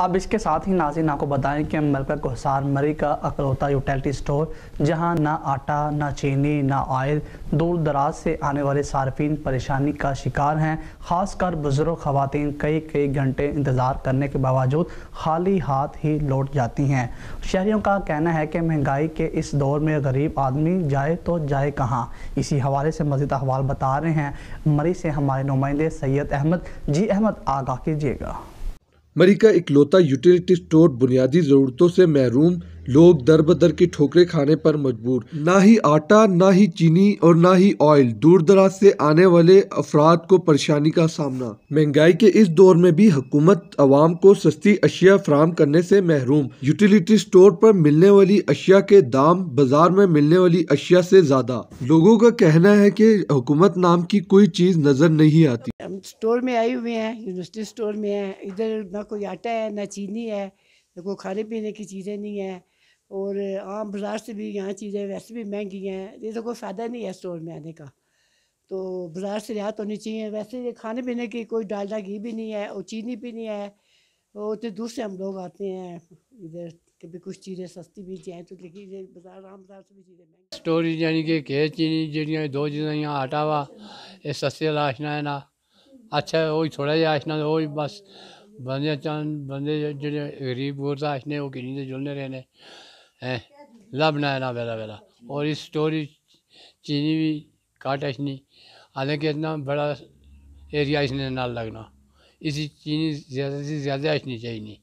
अब इसके साथ ही नाजिन आपको बताएं कि मलका कोसार मरी का अकलौता यूटिलिटी स्टोर जहां ना आटा ना चीनी ना आयल दूर दराज से आने वाले सार्फिन परेशानी का शिकार हैं खासकर बुज़ुर्ग खवतान कई कई घंटे इंतज़ार करने के बावजूद खाली हाथ ही लौट जाती हैं शहरीों का कहना है कि महंगाई के इस दौर में गरीब आदमी जाए तो जाए कहाँ इसी हवाले से मजीद अहवाल बता रहे हैं मरी से हमारे नुमाइंदे सैद अहमद जी अहमद आगाह कीजिएगा अमरीका इकलौता यूटिलिटी स्टोर बुनियादी ज़रूरतों से महरूम लोग दर बदर की ठोकरें खाने पर मजबूर ना ही आटा ना ही चीनी और ना ही ऑयल दूर दराज से आने वाले अफराद को परेशानी का सामना महंगाई के इस दौर में भी हुकूमत आवाम को सस्ती अशिया फ्राहम करने से महरूम यूटिलिटी स्टोर पर मिलने वाली अशिया के दाम बाजार में मिलने वाली अशिया से ज्यादा लोगों का कहना है कि हुकूमत नाम की कोई चीज नजर नहीं आती हम स्टोर में आए हुए हैं यूनिवर्सिटी स्टोर में है इधर न कोई आटा है न चीनी है न कोई खाने पीने की चीजें नहीं है और आम बाज़ार से भी यहाँ चीज़ें वैसे भी महंगी हैं ये तो कोई फ़ायदा नहीं है स्टोर में आने का तो बाज़ार से रियात होनी चाहिए वैसे ये खाने पीने की कोई डालडा घी भी नहीं है और चीनी भी नहीं है और उतने दूर से हम लोग आते हैं इधर कभी कुछ चीज़ें सस्ती भी जाए तो लेकिन बाजार आम बाजार से भी चीज़ें महंगी स्टोरी यानी कि घे चीनी जी दो चीज़ें यहाँ आटा वा ये सस्ते आशना है ना अच्छा है वही थोड़ा जहा आशना वो ही बस बंदे चंद बंदे जो गरीब गुरदा आशने वो किन्नी से तो जुड़ने रहने हैं लब ना है ना बेला बेला और इस स्टोरी चीनी भी काट ऐसनी हालांकि इतना बड़ा एरिया इसने ना लगना इसी चीनी ज़्यादा से ज़्यादा ऐसनी चाहिए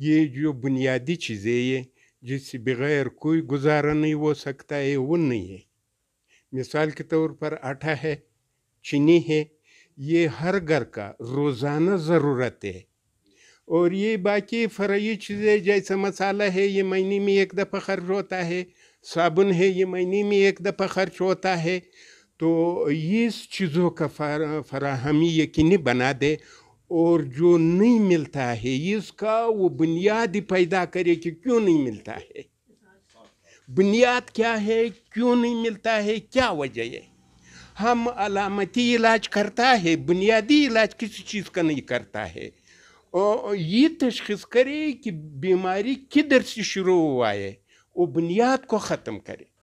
ये जो बुनियादी चीज़ें ये जिससे बगैर कोई गुजारा नहीं हो सकता है वो नहीं है मिसाल के तौर पर आटा है चीनी है ये हर घर का रोज़ाना ज़रूरत है और ये बाकी फ्राई चीज़ें जैसे मसाला है ये महीने में एक दफ़ा खर्च होता है साबुन है ये महीने में एक दफ़ा खर्च होता है तो ये चीज़ों का फरा फराहमी यकीनी बना दे और जो नहीं मिलता है इसका वो बुनियाद ही पैदा करे कि क्यों नहीं मिलता है बुनियाद क्या है क्यों नहीं मिलता है क्या वजह है हम अलामती इलाज करता है बुनियादी इलाज किसी चीज़ का नहीं करता है ये तशखीस करे कि बीमारी किधर से शुरू हुआ है वो बुनियाद को ख़त्म करे